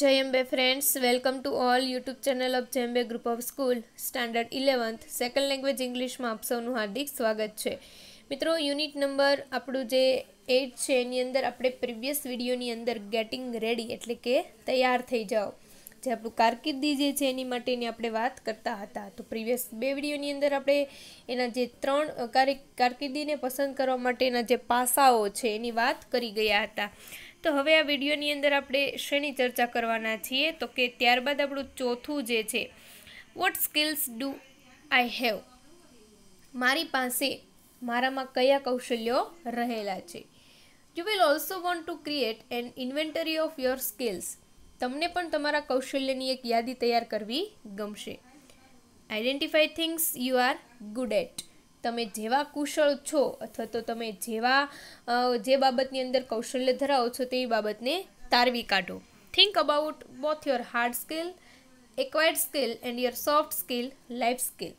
જય Ambe friends welcome to all YouTube channel of જેમ્બે group of school standard eleventh second language ઇંગ્લિશમાં આપ સૌનું હાર્દિક સ્વાગત છે મિત્રો યુનિટ નંબર આપણું જે એઇટ છે એની અંદર આપણે પ્રીવિયસ વિડીયોની અંદર ગેટિંગ રેડી એટલે કે તૈયાર થઈ જાઓ જે આપણું કારકિર્દી જે છે એની માટેની આપણે વાત કરતા હતા તો પ્રીવિયસ બે વિડીયોની અંદર આપણે એના જે ત્રણ કારકિર્દીને પસંદ કરવા માટેના જે પાસાઓ છે એની વાત કરી ગયા હતા તો હવે આ વિડીયોની અંદર આપણે શ્રેણી ચર્ચા કરવાના છીએ તો કે ત્યારબાદ આપણું ચોથું જે છે what skills do I have મારી પાસે મારામાં કયા કૌશલ્યો રહેલા છે you will also want to create an inventory of your skills તમને પણ તમારા કૌશલ્યની એક યાદી તૈયાર કરવી ગમશે identify things you are good at તમે જેવા કુશળ છો અથવા તો તમે જેવા જે બાબતની અંદર કૌશલ્ય ધરાવો છો તે બાબતને તારવી કાઢો think about both your hard skill acquired skill and your soft skill life skill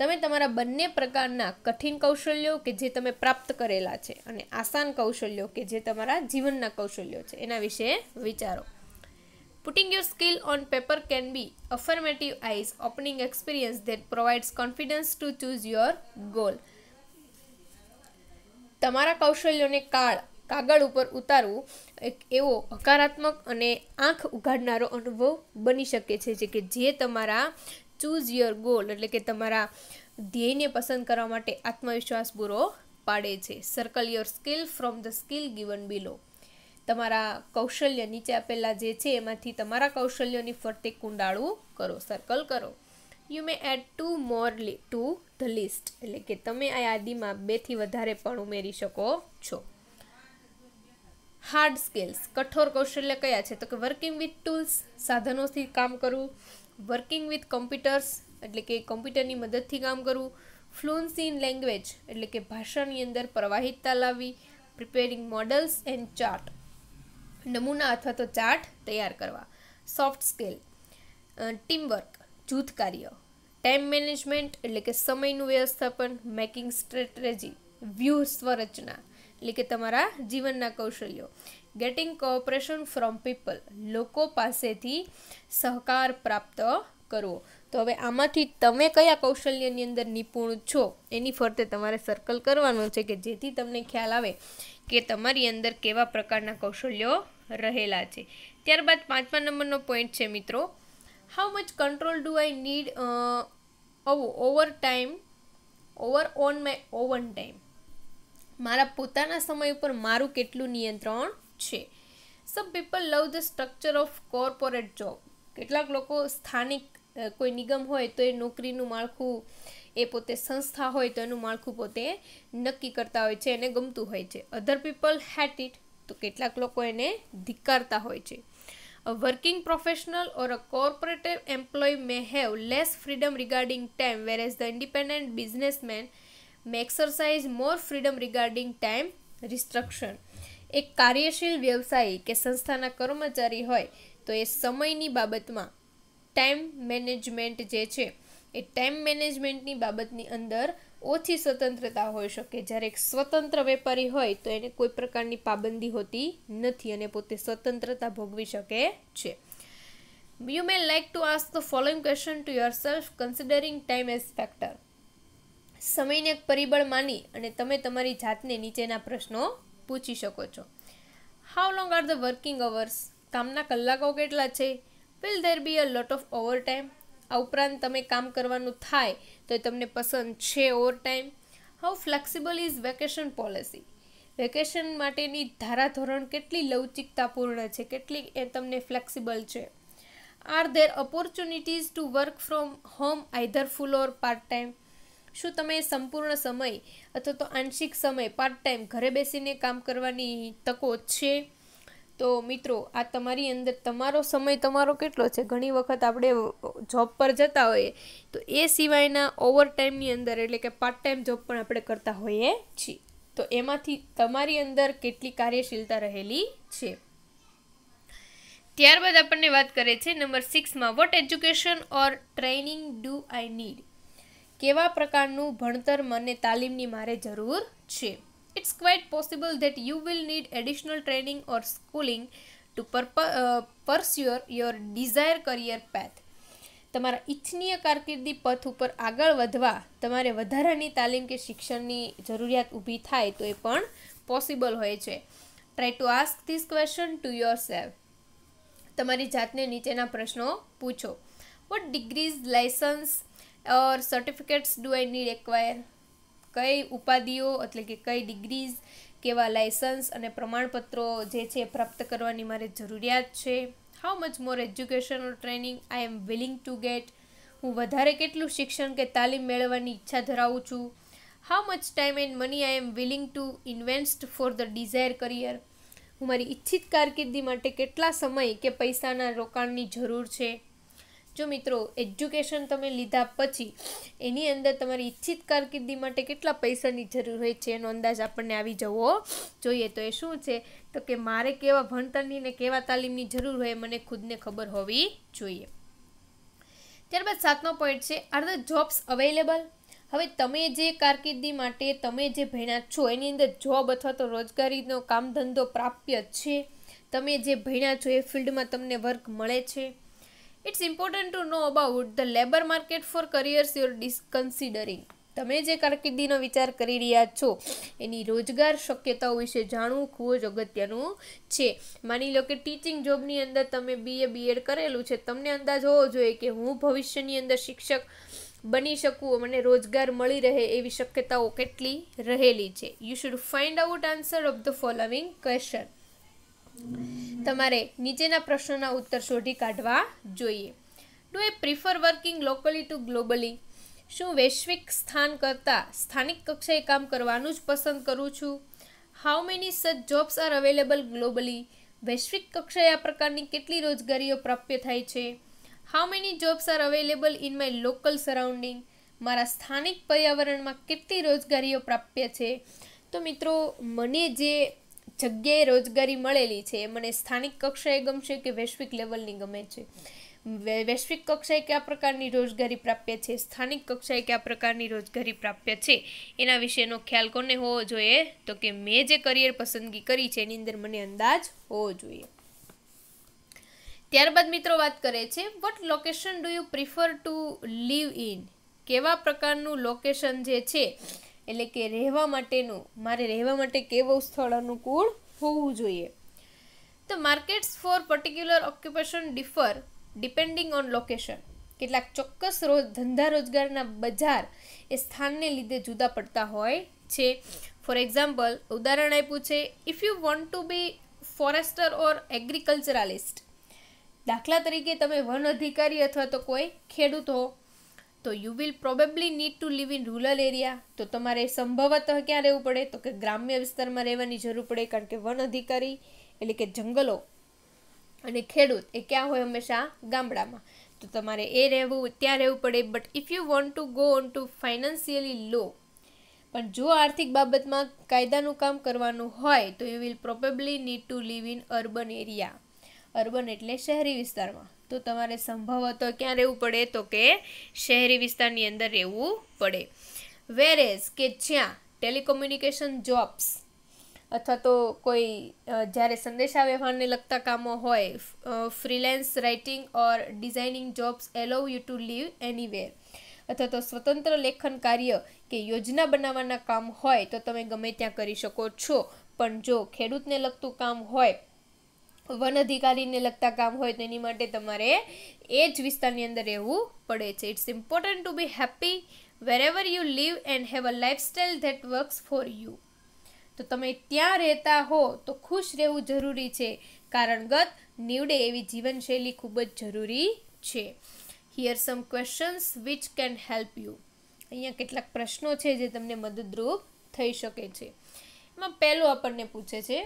તમે તમારા બંને પ્રકારના કઠિન કૌશલ્યો કે જે તમે પ્રાપ્ત કરેલા છે અને આસાન કૌશલ્યો કે જે તમારા જીવનના કૌશલ્યો છે એના વિશે વિચારો putting your skill on paper can be affirmative eyes, opening experience that provides confidence to choose your goal તમારા કૌશલ્યોને કાળ કાગળ ઉપર ઉતારવું એક એવો હકારાત્મક અને આંખ ઉઘાડનારો અનુભવ બની શકે છે જે કે જે તમારા ચૂઝ યોર ગોલ એટલે કે તમારા ધ્યેયને પસંદ કરવા માટે આત્મવિશ્વાસ પૂરો પાડે છે circle your skill from the skill given below તમારા કૌશલ્ય નીચે આપેલા જે છે એમાંથી તમારા કૌશલ્યોની ફરતે કુંડાળું કરો સર્કલ કરો you may add to more to the list એટલે કે તમે આ યાદીમાં બેથી વધારે પણ ઉમેરી શકો છો હાર્ડ સ્કિલ્સ કઠોર કૌશલ્ય કયા છે તો કે વર્કિંગ વિથ ટૂલ્સ સાધનોથી કામ કરવું વર્કિંગ વિથ કમ્પ્યુટર્સ એટલે કે કોમ્પ્યુટરની મદદથી કામ કરવું ફ્લુઅન્સી ઇન લેંગ્વેજ એટલે કે ભાષાની અંદર પ્રવાહિતતા લાવવી પ્રિપેરિંગ મોડલ્સ એન્ડ ચાર્ટ નમૂના અથવા તો ચાર્ટ તૈયાર કરવા સોફ્ટ સ્કિલ ટીમવર્ક જૂથ કાર્ય ટાઈમ મેનેજમેન્ટ એટલે કે સમયનું વ્યવસ્થાપન મેકિંગ સ્ટ્રેટેજી વ્યૂહ સ્વરચના એટલે કે તમારા જીવનના કૌશલ્યો ગેટિંગ કોઓપરેશન ફ્રોમ પીપલ લોકો પાસેથી સહકાર પ્રાપ્ત કરવો તો હવે આમાંથી તમે કયા કૌશલ્યની અંદર નિપુણ છો એની ફરતે તમારે સર્કલ કરવાનું છે કે જેથી તમને ખ્યાલ આવે કે તમારી અંદર કેવા પ્રકારના કૌશલ્યો રહેલા છે ત્યારબાદ પાંચમા નંબરનો પોઈન્ટ છે મિત્રો how much control do I need over time over on my own time મારા પોતાના સમય ઉપર મારું કેટલું નિયંત્રણ છે some people love the structure of corporate job કેટલાક લોકો સ્થાનિક કોઈ નિગમ હોય તો એ નોકરીનું માળખું એ પોતે સંસ્થા હોય તો એનું માળખું પોતે નક્કી કરતા હોય છે એને ગમતું હોય છે અધર પીપલ હેટ ઇટ તો કેટલાક લોકો એને ધિક્કારતા હોય છે working professional or a corporative employ may have less freedom regarding time whereas the independent businessman may exercise more freedom regarding time restriction એક કાર્યશીલ વ્યવસાયી કે સંસ્થાના કર્મચારી હોય તો એ સમયની બાબતમાં ટાઈમ મેનેજમેન્ટ જે છે એ ટાઈમ મેનેજમેન્ટની બાબતની અંદર ઓછી સ્વતંત્રતા હોઈ શકે જ્યારે એક સ્વતંત્ર વેપારી હોય તો એને કોઈ પ્રકારની પાબંદી હોતી નથી અને પોતે સ્વતંત્રતા ભોગવી શકે છે you may like to ask the following question to yourself considering time as factor સમયને એક પરિબળ માની અને તમે તમારી જાતને નીચેના પ્રશ્નો પૂછી શકો છો how long are the working hours કામના કલાકો કેટલા છે will there be a lot of overtime આ ઉપરાંત તમે કામ કરવાનું થાય તો એ તમને પસંદ છે overtime how flexible is vacation policy vacation માટેની ધારાધોરણ કેટલી લવચિકતાપૂર્ણ છે કેટલી એ તમને ફ્લેક્સિબલ છે are there opportunities to work from home either full or part time શું તમે સંપૂર્ણ સમય અથવા તો આંશિક સમય પાર્ટ ટાઈમ ઘરે બેસીને કામ કરવાની તકો છે તો મિત્રો આ તમારી અંદર તમારો સમય તમારો કેટલો છે ઘણી વખત આપણે જોબ પર જતા હોઈએ તો એ સિવાયના ઓવર ટાઈમની અંદર એટલે કે પાર્ટ ટાઈમ જોબ પણ આપણે કરતા હોઈએ છીએ તો એમાંથી તમારી અંદર કેટલી કાર્યશીલતા રહેલી છે ત્યારબાદ આપણને વાત કરે છે નંબર સિક્સમાં what education or training do I need કેવા પ્રકારનું ભણતર મને તાલીમની મારે જરૂર છે It's quite possible that you will need additional training or schooling to uh, pursue your desired career path. તમારા ઇચ્છનીય કારકિર્દી પથ ઉપર આગળ વધવા તમારે વધારાની તાલીમ કે શિક્ષણની જરૂરિયાત ઊભી થાય તો એ પણ પોસિબલ હોય છે try to ask this question to yourself તમારી જાતને નીચેના પ્રશ્નો પૂછો what degrees license or certificates do I need acquire કઈ ઉપાધિઓ એટલે કે કઈ ડિગ્રીઝ કેવા લાયસન્સ અને પ્રમાણપત્રો જે છે પ્રાપ્ત કરવાની મારે જરૂરિયાત છે how much more education or training I am willing to get હું વધારે કેટલું શિક્ષણ કે તાલીમ મેળવવાની ઈચ્છા ધરાવું છું how much time and money I am willing to invest for the desire career હું મારી ઈચ્છિત કારકિર્દી માટે કેટલા સમય કે પૈસાના રોકાણની જરૂર છે જો મિત્રો એજ્યુકેશન તમે લીધા પછી એની અંદર તમારી ઈચ્છિત કારકિર્દી માટે કેટલા પૈસાની જરૂર હોય છે એનો અંદાજ આપણને આવી જવો જોઈએ તો એ શું છે તો કે મારે કેવા ભણતરની ને કેવા તાલીમની જરૂર હોય મને ખુદને ખબર હોવી જોઈએ ત્યારબાદ સાતમો પોઈન્ટ છે આર ધ જોબ્સ અવેલેબલ હવે તમે જે કારકિર્દી માટે તમે જે ભણ્યા છો એની અંદર જોબ અથવા તો રોજગારીનો કામ ધંધો પ્રાપ્ય છે તમે જે ભણ્યા છો એ ફિલ્ડમાં તમને વર્ક મળે છે it's important to know about the labour market for careers you're ડિસ કન્સિડરિંગ તમે જે કારકિર્દીનો વિચાર કરી રહ્યા છો એની રોજગાર શક્યતાઓ વિશે જાણવું ખૂબ જ અગત્યનું છે માની લો કે ટીચિંગ જોબની અંદર તમે બીએ બીએડ કરેલું છે તમને અંદાજ હોવો જોઈએ કે હું ભવિષ્યની અંદર શિક્ષક બની શકું મને રોજગાર મળી રહે એવી શક્યતાઓ કેટલી રહેલી છે you should find out answer of the following question તમારે નીચેના પ્રશ્નોના ઉત્તર શોધી કાઢવા જોઈએ do I prefer working locally to globally શું વૈશ્વિક સ્થાન કરતાં સ્થાનિક કક્ષાએ કામ કરવાનું જ પસંદ કરું છું how many such jobs are available globally વૈશ્વિક કક્ષાએ આ પ્રકારની કેટલી રોજગારીઓ પ્રાપ્ય થાય છે how many jobs are available in my local surrounding મારા સ્થાનિક પર્યાવરણમાં કેટલી રોજગારીઓ પ્રાપ્ય છે તો મિત્રો મને જે જગ્યાએ રોજગારી મળેલી છે એ મને સ્થાનિક કક્ષાએ ગમશે કે વૈશ્વિક લેવલની ગમે છે વૈશ્વિક કક્ષાએ કયા પ્રકારની રોજગારી પ્રાપ્ય છે સ્થાનિક કક્ષાએ કયા પ્રકારની રોજગારી પ્રાપ્ય છે એના વિશેનો ખ્યાલ કોને હોવો જોઈએ તો કે મેં જે કરિયર પસંદગી કરી છે એની અંદર મને અંદાજ હોવો જોઈએ ત્યારબાદ મિત્રો વાત કરે છે what location do you prefer to live in કેવા પ્રકારનું લોકેશન જે છે એટલે કે રહેવા માટેનું મારે રહેવા માટે કેવું સ્થળ અનુકૂળ હોવું જોઈએ તો markets for particular occupation differ depending on location કેટલાક ચોક્કસ રોજ ધંધા રોજગારના બજાર એ સ્થાનને લીધે જુદા પડતા હોય છે ફોર એક્ઝામ્પલ ઉદાહરણ આપ્યું છે if you want to be forester or agriculturalist દાખલા તરીકે તમે વન અધિકારી અથવા તો કોઈ ખેડૂત હો તો you will probably need to live in rural area તો તમારે સંભવતઃ ક્યાં રહેવું પડે તો કે ગ્રામ્ય વિસ્તારમાં રહેવાની જરૂર પડે કારણ કે વન અધિકારી એટલે કે જંગલો અને ખેડૂત એ ક્યાં હોય હંમેશા ગામડામાં તો તમારે એ રહેવું ત્યાં રહેવું પડે but if you want to go on to financially law પણ જો આર્થિક બાબતમાં કાયદાનું કામ કરવાનું હોય તો you will probably need to live in urban area urban એટલે શહેરી વિસ્તારમાં તો તમારે સંભવત ક્યાં રહેવું પડે તો કે શહેરી વિસ્તારની અંદર રહેવું પડે વેરેઝ કે જ્યાં ટેલિકોમ્યુનિકેશન જોબ્સ અથવા તો કોઈ જ્યારે સંદેશા વ્યવહારને લગતા કામો હોય freelance writing or designing jobs allow you to live anywhere અથવા તો સ્વતંત્ર લેખન કાર્ય કે યોજના બનાવવાના કામ હોય તો તમે ગમે ત્યાં કરી શકો છો પણ જો ખેડૂતને લગતું કામ હોય વન અધિકારીને લગતા કામ હોય તેની માટે તમારે એ જ વિસ્તારની અંદર રહેવું પડે છે it's important to be happy wherever you live and have a lifestyle that works for you તો તમે ત્યાં રહેતા હો તો ખુશ રહેવું જરૂરી છે કારણ ગત નીવડે એવી જીવનશૈલી ખૂબ જ જરૂરી છે here some questions which can help you અહીંયા કેટલાક પ્રશ્નો છે જે તમને મદદરૂપ થઈ શકે છે એમાં પહેલું આપણને પૂછે છે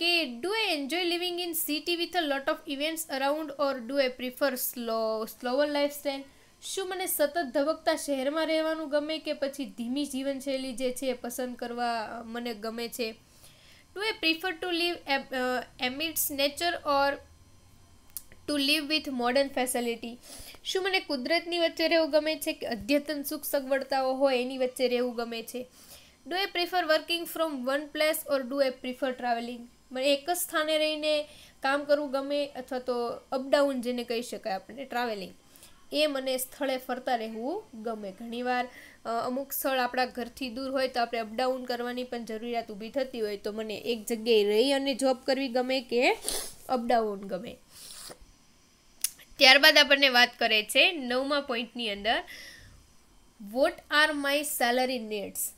કે do do enjoy living in in with a lot of events around or do do prefer slow slower life lifestyle શું મને સતત ધબકતા શહેરમાં રહેવાનું ગમે કે પછી ધીમી જીવનશૈલી જે છે એ પસંદ કરવા મને ગમે છે do I prefer to live amidst nature or to live with modern facility શું મને કુદરતની વચ્ચે રહેવું ગમે છે કે અદ્યતન સુખ સગવડતાઓ હોય એની વચ્ચે રહેવું ગમે છે do I prefer working from one place or do I prefer travelling મને એક જ સ્થાને રહીને કામ કરવું ગમે અથવા તો અપડાઉન જેને કહી શકાય આપણે ટ્રાવેલિંગ એ મને સ્થળે ફરતા રહેવું ગમે ઘણીવાર અમુક સ્થળ આપણા ઘરથી દૂર હોય તો આપણે અપડાઉન કરવાની પણ જરૂરિયાત ઊભી થતી હોય તો મને એક જગ્યાએ રહી અને જોબ કરવી ગમે કે અપડાઉન ગમે ત્યારબાદ આપણને વાત કરે છે નવમા પોઈન્ટની અંદર what are my salary needs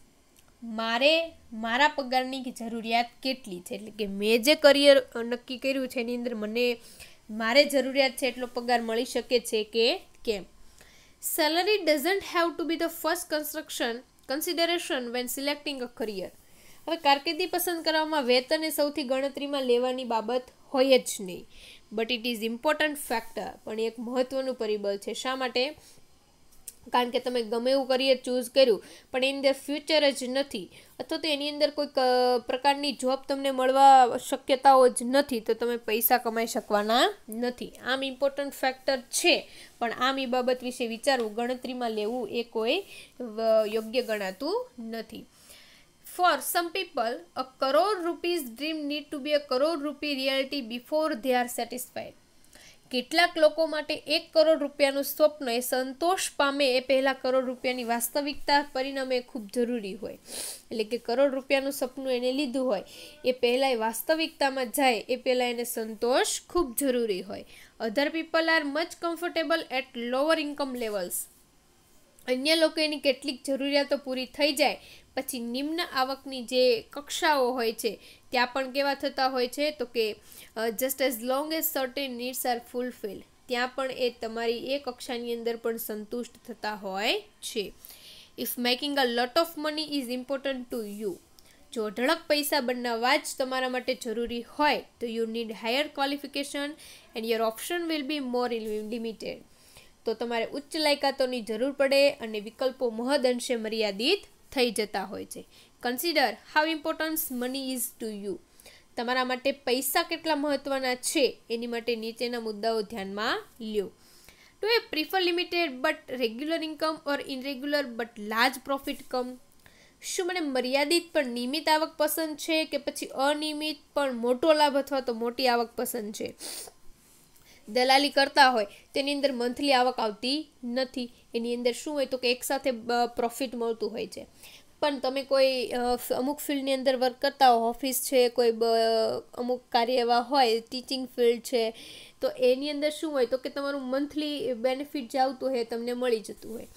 મારે મારા પગારની જરૂરિયાત કેટલી છે એટલે કે મેં જે કરિયર નક્કી કર્યું છે એની અંદર મને મારે જરૂરિયાત છે એટલો પગાર મળી શકે છે કે કેમ salary doesn't have to be the first construction consideration when selecting a career હવે કારકિર્દી પસંદ કરવામાં વેતને સૌથી ગણતરીમાં લેવાની બાબત હોય જ નહીં but it is important factor પણ એક મહત્ત્વનું પરિબળ છે શા માટે કારણ કે તમે ગમે એવું કરીએ ચૂઝ કર્યું પણ એની અંદર ફ્યુચર જ નથી અથવા તો એની અંદર કોઈક પ્રકારની જોબ તમને મળવા શક્યતાઓ જ નથી તો તમે પૈસા કમાઈ શકવાના નથી આમ ઇમ્પોર્ટન્ટ ફેક્ટર છે પણ આમ એ બાબત વિશે વિચારવું ગણતરીમાં લેવું એ કોઈ યોગ્ય ગણાતું નથી for some people a crore rupees dream need to be a crore rupee reality before they are satisfied કેટલાક લોકો માટે એક કરોડ રૂપિયાનું સ્વપ્ન એ સંતોષ પામે એ પહેલાં કરોડ રૂપિયાની વાસ્તવિકતા પરિણામે ખૂબ જરૂરી હોય એટલે કે કરોડ રૂપિયાનું સપનું એને લીધું હોય એ પહેલાં એ વાસ્તવિકતામાં જાય એ પહેલાં એને સંતોષ ખૂબ જરૂરી હોય other people are much comfortable at lower income levels અન્ય લોકોની કેટલીક જરૂરિયાતો પૂરી થઈ જાય પછી નિમ્ન આવકની જે કક્ષાઓ હોય છે ત્યાં પણ કેવા થતા હોય છે તો કે just as long as certain needs are fulfil ત્યાં પણ એ તમારી એ કક્ષાની અંદર પણ સંતુષ્ટ થતા હોય છે if making a lot of money is important to you જો ઢળક પૈસા બનાવવા જ તમારા માટે જરૂરી હોય તો you need higher qualification and your option will be more limited તો તમારે ઉચ્ચ લાયકાતોની જરૂર પડે અને વિકલ્પો મહદઅંશે મર્યાદિત થઈ જતા હોય છે consider how importance money is to you તમારા માટે પૈસા કેટલા મહત્ત્વના છે એની માટે નીચેના મુદ્દાઓ ધ્યાનમાં લ્યો Do you prefer limited but regular income or irregular but large profit come શું મને મર્યાદિત પણ નિયમિત આવક પસંદ છે કે પછી અનિયમિત પણ મોટો લાભ અથવા તો મોટી આવક પસંદ છે દલાલી કરતા હોય તેની અંદર મંથલી આવક આવતી નથી એની અંદર શું હોય તો કે એકસાથે પ્રોફિટ મળતું હોય છે પણ તમે કોઈ અમુક ફિલ્ડની અંદર વર્ક કરતા હો ઓફિસ છે કોઈ અમુક કાર્ય એવા હોય ટીચિંગ ફિલ્ડ છે તો એની અંદર શું હોય તો કે તમારું મંથલી બેનિફિટ જે આવતું હોય તમને મળી જતું હોય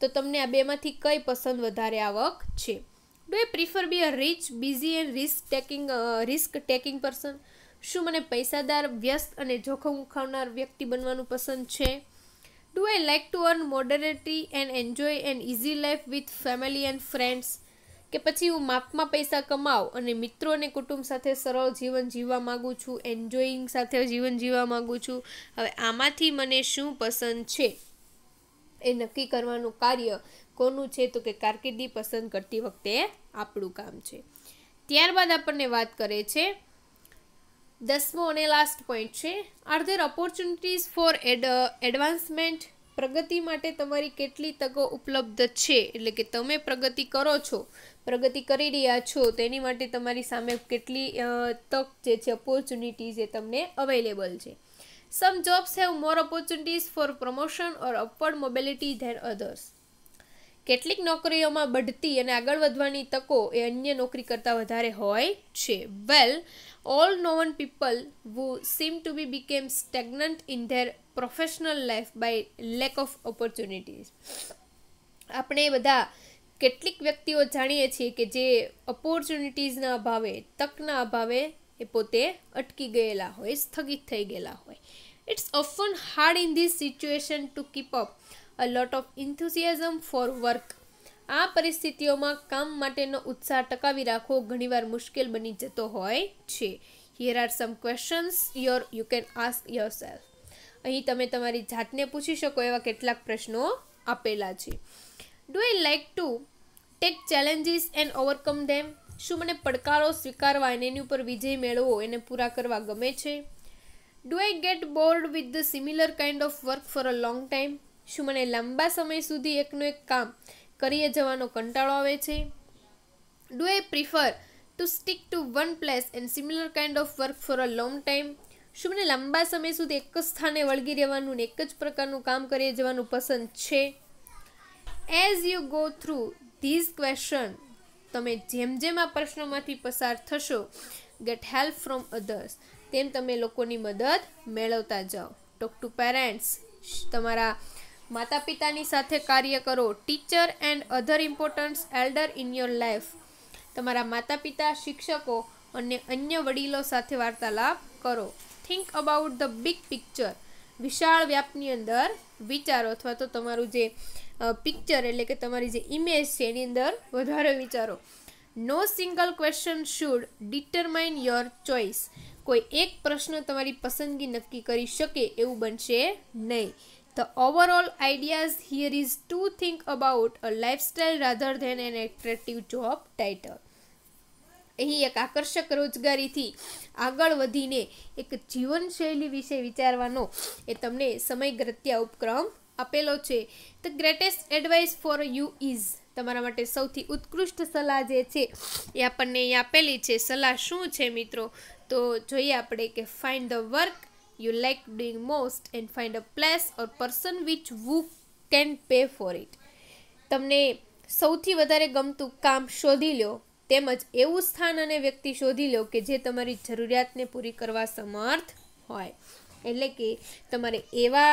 તો તમને આ બેમાંથી કઈ પસંદ વધારે આવક છે do I prefer be a rich busy and risk taking risk taking person શું મને પૈસાદાર વ્યસ્ત અને જોખમ ઉખાવનાર વ્યક્તિ બનવાનું પસંદ છે do I like to earn moderately and enjoy and easy life with family and friends કે પછી હું માપમાં પૈસા કમાઉં અને મિત્રો અને કુટુંબ સાથે સરળ જીવન જીવવા માગું છું એન્જોયિંગ સાથે જીવન જીવવા માગું છું હવે આમાંથી મને શું પસંદ છે એ નક્કી કરવાનું કાર્ય કોનું છે તો કે કારકિર્દી પસંદ કરતી વખતે આપણું કામ છે ત્યારબાદ આપણને વાત કરે છે દસમો અને લાસ્ટ પોઈન્ટ છે are there opportunities for ad advancement પ્રગતિ માટે તમારી કેટલી તકો ઉપલબ્ધ છે એટલે કે તમે પ્રગતિ કરો છો પ્રગતિ કરી રહ્યા છો તેની માટે તમારી સામે કેટલી તક જે છે ઓપોર્ચ્યુનિટીઝ એ તમને અવેલેબલ છે some jobs have more opportunities for promotion or upward mobility than others કેટલીક નોકરીઓમાં બઢતી અને આગળ વધવાની તકો એ અન્ય નોકરી કરતાં વધારે હોય છે well all known people who seem to be became stagnant in their professional life by lack of opportunities આપણે બધા કેટલીક વ્યક્તિઓ જાણીએ છીએ કે જે ઓપોર્ચ્યુનિટીઝના અભાવે તકના અભાવે એ પોતે અટકી ગયેલા હોય સ્થગિત થઈ ગયેલા હોય it's often hard in this situation to keep up a lot of enthusiasm for work આ પરિસ્થિતિઓમાં કામ માટેનો ઉત્સાહ ટકાવી રાખવો ઘણીવાર મુશ્કેલ બની જતો હોય છે here are some questions your you can ask yourself અહીં તમે તમારી જાતને પૂછી શકો એવા કેટલાક પ્રશ્નો આપેલા છે do I like to take challenges and overcome them શું મને પડકારો સ્વીકારવા અને એની ઉપર વિજય મેળવવો એને પૂરા કરવા ગમે છે do I get bored with the similar kind of work for a long time શું મને લાંબા સમય સુધી એકનું એક કામ કરીએ જવાનો કંટાળો આવે છે do I prefer to stick to one place and similar kind of work for a long time શું મને લાંબા સમય સુધી એક જ સ્થાને વળગી રહેવાનું ને એક જ પ્રકારનું કામ કરીએ જવાનું પસંદ છે as you go through these question તમે જેમ જેમ આ પ્રશ્નોમાંથી પસાર થશો ગેટ હેલ્પ ફ્રોમ અધર્સ તેમ તમે લોકોની મદદ મેળવતા જાઓ ટોક ટુ પેરેન્ટ્સ તમારા માતા પિતાની સાથે કાર્ય કરો teacher and other importance elder in your life તમારા માતા પિતા શિક્ષકો અને અન્ય વડીલો સાથે વાર્તાલાપ કરો think about the big picture વિશાળ વ્યાપની અંદર વિચારો અથવા તો તમારું જે પિક્ચર એટલે કે તમારી જે ઇમેજ છે એની અંદર વધારે વિચારો no single question should determine your choice કોઈ એક પ્રશ્ન તમારી પસંદગી નક્કી કરી શકે એવું બનશે નહીં The overall ideas here is to think about a lifestyle rather than an attractive job title અહીં એક આકર્ષક રોજગારીથી આગળ વધીને એક જીવનશૈલી વિશે વિચારવાનો એ તમને સમયગ્રત્યા ઉપક્રમ આપેલો છે the greatest advice for you is તમારા માટે સૌથી ઉત્કૃષ્ટ સલાહ જે છે એ આપણને અહીં આપેલી છે સલાહ શું છે મિત્રો તો જોઈએ આપણે કે find the work you like doing most and find a place or person which who can pay for it તમને સૌથી વધારે ગમતું કામ શોધી લો તેમજ એવું સ્થાન અને વ્યક્તિ શોધી લો કે જે તમારી જરૂરિયાતને પૂરી કરવા સમર્થ હોય એટલે કે તમારે એવા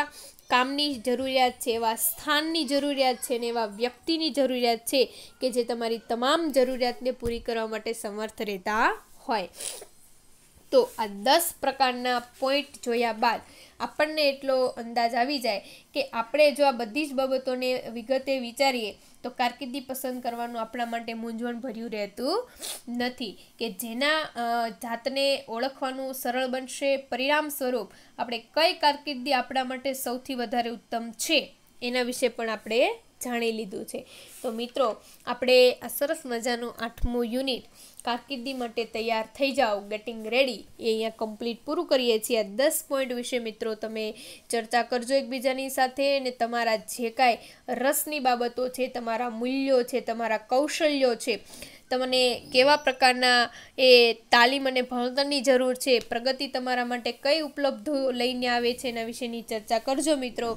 કામની જરૂરિયાત છે એવા સ્થાનની જરૂરિયાત છે ને એવા વ્યક્તિની જરૂરિયાત છે કે જે તમારી તમામ જરૂરિયાતને પૂરી કરવા માટે સમર્થ રહેતા હોય તો આ દસ પ્રકારના પોઈન્ટ જોયા બાદ આપણને એટલો અંદાજ આવી જાય કે આપણે જો આ બધી જ બાબતોને વિગતે વિચારીએ તો કારકિર્દી પસંદ કરવાનું આપણા માટે મૂંઝવણભર્યું રહેતું નથી કે જેના જાતને ઓળખવાનું સરળ બનશે પરિણામ સ્વરૂપ આપણે કઈ કારકિર્દી આપણા માટે સૌથી વધારે ઉત્તમ છે એના વિશે પણ આપણે જાણી લીધું છે તો મિત્રો આપણે આ સરસ મજાનું આઠમું યુનિટ કારકિર્દી માટે તૈયાર થઈ જાઓ ગેટિંગ રેડી એ અહીંયા કમ્પ્લીટ પૂરું કરીએ છીએ આ દસ પોઈન્ટ વિશે મિત્રો તમે ચર્ચા કરજો એકબીજાની સાથે અને તમારા જે કાંઈ રસની બાબતો છે તમારા મૂલ્યો છે તમારા કૌશલ્યો છે તમને કેવા પ્રકારના એ તાલીમ અને ભણતરની જરૂર છે પ્રગતિ તમારા માટે કઈ ઉપલબ્ધો લઈને આવે છે એના વિશેની ચર્ચા કરજો મિત્રો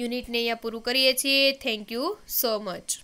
યુનિટને અહીંયા પૂરું કરીએ છીએ થેન્ક યુ so much.